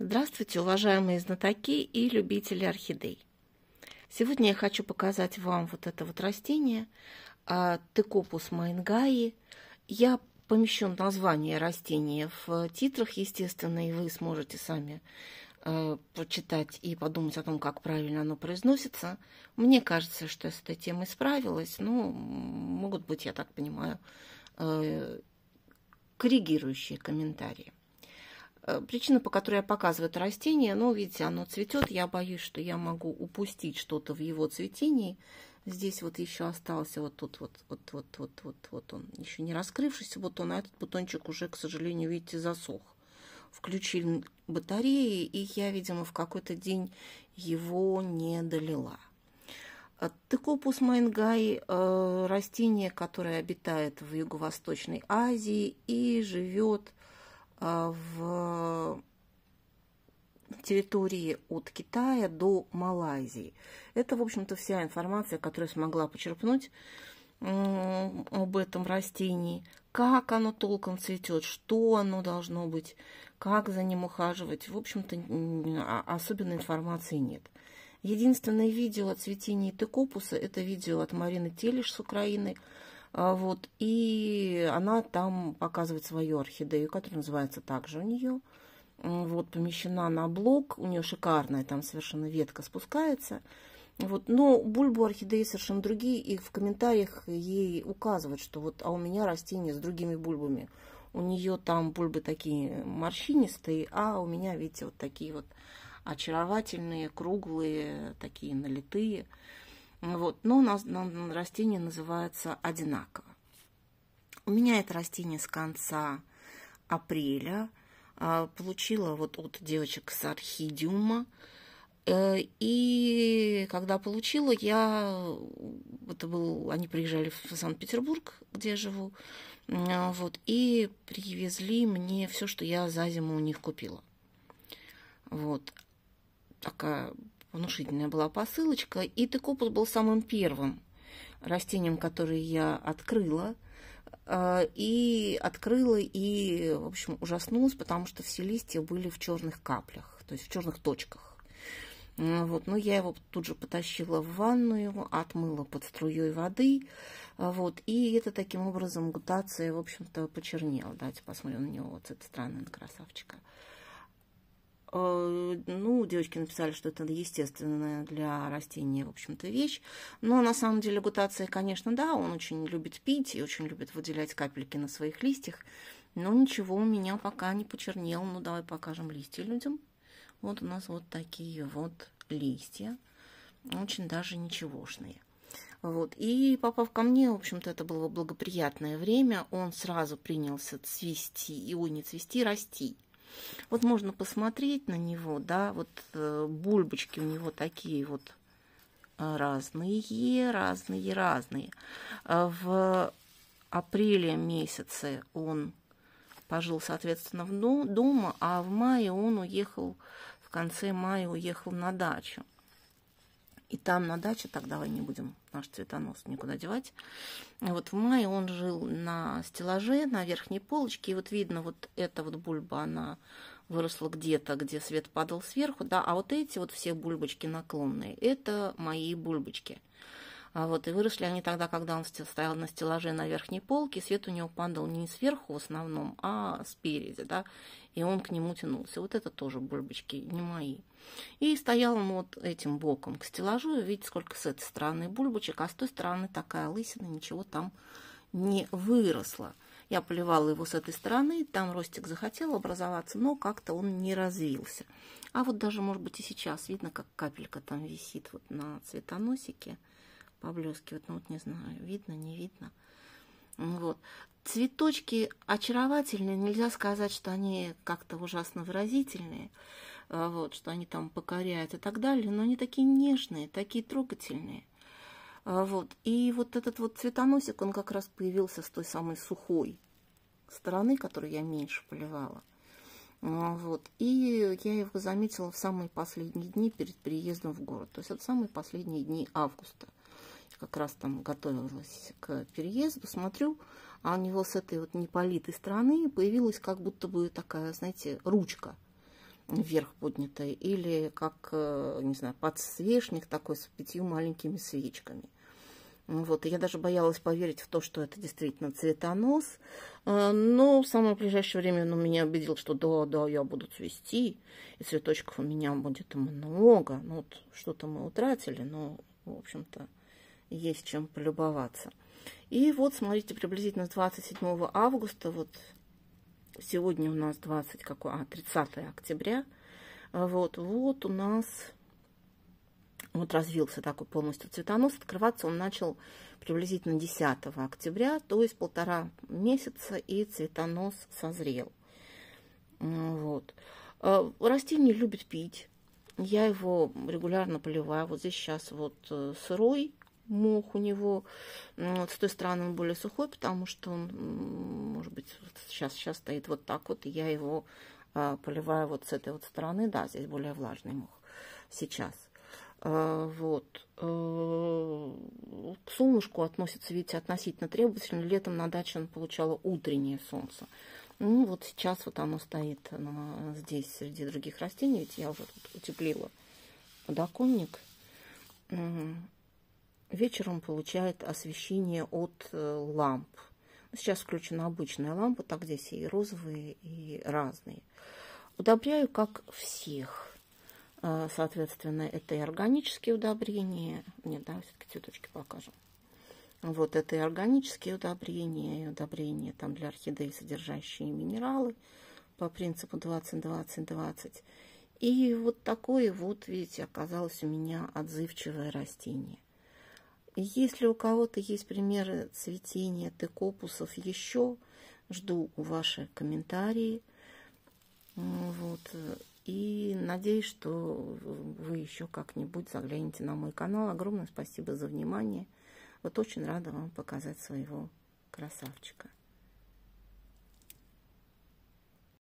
Здравствуйте, уважаемые знатоки и любители орхидей! Сегодня я хочу показать вам вот это вот растение а, Текопус майнгаи. Я помещу название растения в титрах, естественно, и вы сможете сами а, прочитать и подумать о том, как правильно оно произносится. Мне кажется, что я с этой темой справилась. Ну, могут быть, я так понимаю, э, коррегирующие комментарии. Э, причина, по которой я показываю это растение, ну, видите, оно цветет. Я боюсь, что я могу упустить что-то в его цветении. Здесь вот еще остался вот тут вот, вот, вот, вот, вот, вот он еще не раскрывшийся бутон, а этот бутончик уже, к сожалению, видите, засох. Включили батареи, и я, видимо, в какой-то день его не долила. Текопус майнгай э, – э, растение, которое обитает в Юго-Восточной Азии и живет а, в территории от Китая до Малайзии. Это, в общем-то, вся информация, которую я смогла почерпнуть об этом растении, как оно толком цветет, что оно должно быть, как за ним ухаживать. В общем-то, а, особенной информации нет. Единственное видео о цветении текопуса – это видео от Марины Телиш с Украины – а, вот, и она там показывает свою орхидею, которая называется также у нее. Вот, помещена на блок, у нее шикарная там совершенно ветка спускается. Вот, но бульбу орхидеи совершенно другие, и в комментариях ей указывают, что вот, а у меня растение с другими бульбами. У нее там бульбы такие морщинистые, а у меня, видите, вот такие вот очаровательные, круглые, такие налитые. Вот, но на, на, растение называется одинаково. У меня это растение с конца апреля. А, получила вот от девочек с орхидиума. Э, и когда получила, я... Это был... Они приезжали в Санкт-Петербург, где я живу. А, вот, и привезли мне все, что я за зиму у них купила. Вот. Такая Внушительная была посылочка, и текопус был самым первым растением, которое я открыла. Э, и открыла, и, в общем, ужаснулась, потому что все листья были в черных каплях, то есть в черных точках. Э, вот, но ну, я его тут же потащила в ванную, отмыла под струей воды, э, вот, и это таким образом гутация, в общем-то, почернела. Давайте посмотрим на него вот с этой стороны, на красавчика. Э, ну, девочки написали, что это естественная для растения, в общем-то, вещь. Но на самом деле гутация, конечно, да, он очень любит пить и очень любит выделять капельки на своих листьях. Но ничего у меня пока не почернел. Ну, давай покажем листья людям. Вот у нас вот такие вот листья. Очень даже ничегошные. Вот. И попав ко мне, в общем-то, это было благоприятное время. Он сразу принялся цвести, и он не цвести, расти. Вот можно посмотреть на него, да, вот э, бульбочки у него такие вот э, разные, разные, разные. Э, в апреле месяце он пожил, соответственно, в дом, дома, а в мае он уехал, в конце мая уехал на дачу и там на даче, так давай не будем наш цветонос никуда девать. Вот в мае он жил на стеллаже, на верхней полочке, и вот видно, вот эта вот бульба, она выросла где-то, где свет падал сверху, да, а вот эти вот все бульбочки наклонные, это мои бульбочки. А вот, и выросли они тогда, когда он стоял на стеллаже на верхней полке, свет у него падал не сверху в основном, а спереди, да, и он к нему тянулся. Вот это тоже бульбочки, не мои. И стоял он вот этим боком к стеллажу, и видите, сколько с этой стороны бульбочек, а с той стороны такая лысина, ничего там не выросло. Я поливала его с этой стороны, там ростик захотел образоваться, но как-то он не развился. А вот даже, может быть, и сейчас видно, как капелька там висит вот на цветоносике поблескивают. Ну вот не знаю, видно, не видно. Вот. Цветочки очаровательные, нельзя сказать, что они как-то ужасно выразительные, а, вот, что они там покоряют и так далее, но они такие нежные, такие трогательные. А, вот. И вот этот вот цветоносик, он как раз появился с той самой сухой стороны, которую я меньше поливала. А, вот. И я его заметила в самые последние дни перед приездом в город. То есть это самые последние дни августа как раз там готовилась к переезду, смотрю, а у него с этой вот неполитой стороны появилась как будто бы такая, знаете, ручка вверх поднятая, или как, э, не знаю, подсвечник такой с пятью маленькими свечками. Вот, и я даже боялась поверить в то, что это действительно цветонос. Э, но в самое ближайшее время он меня убедил, что да, да, я буду цвести, и цветочков у меня будет много. Ну, вот что-то мы утратили, но, в общем-то, есть чем полюбоваться. И вот, смотрите, приблизительно с 27 августа, вот сегодня у нас 20, какой, а, 30 октября, вот, вот у нас вот развился такой полностью цветонос. Открываться он начал приблизительно 10 октября, то есть полтора месяца, и цветонос созрел. Вот. Э, растение любит пить. Я его регулярно поливаю. Вот здесь сейчас вот э, сырой мох у него. Ну, вот с той стороны он более сухой, потому что он, может быть, сейчас, сейчас стоит вот так вот, и я его а, поливаю вот с этой вот стороны. Да, здесь более влажный мох сейчас. А, вот. А, к солнышку относится, видите, относительно требовательно. Летом на даче он получало утреннее солнце. Ну, вот сейчас вот оно стоит здесь, среди других растений. Ведь я уже тут утеплила подоконник вечером получает освещение от э, ламп. Ну, сейчас включена обычная лампа, так здесь и розовые, и разные. Удобряю, как всех. Э, соответственно, это и органические удобрения. Нет, да, все-таки цветочки покажем. Вот это и органические удобрения, и удобрения там для орхидей, содержащие минералы по принципу 20-20-20. И вот такое вот, видите, оказалось у меня отзывчивое растение. Если у кого-то есть примеры цветения декопусов еще, жду ваши комментарии. Вот. Э, и надеюсь, что вы еще как-нибудь загляните на мой канал. Огромное спасибо за внимание. Вот очень рада вам показать своего красавчика.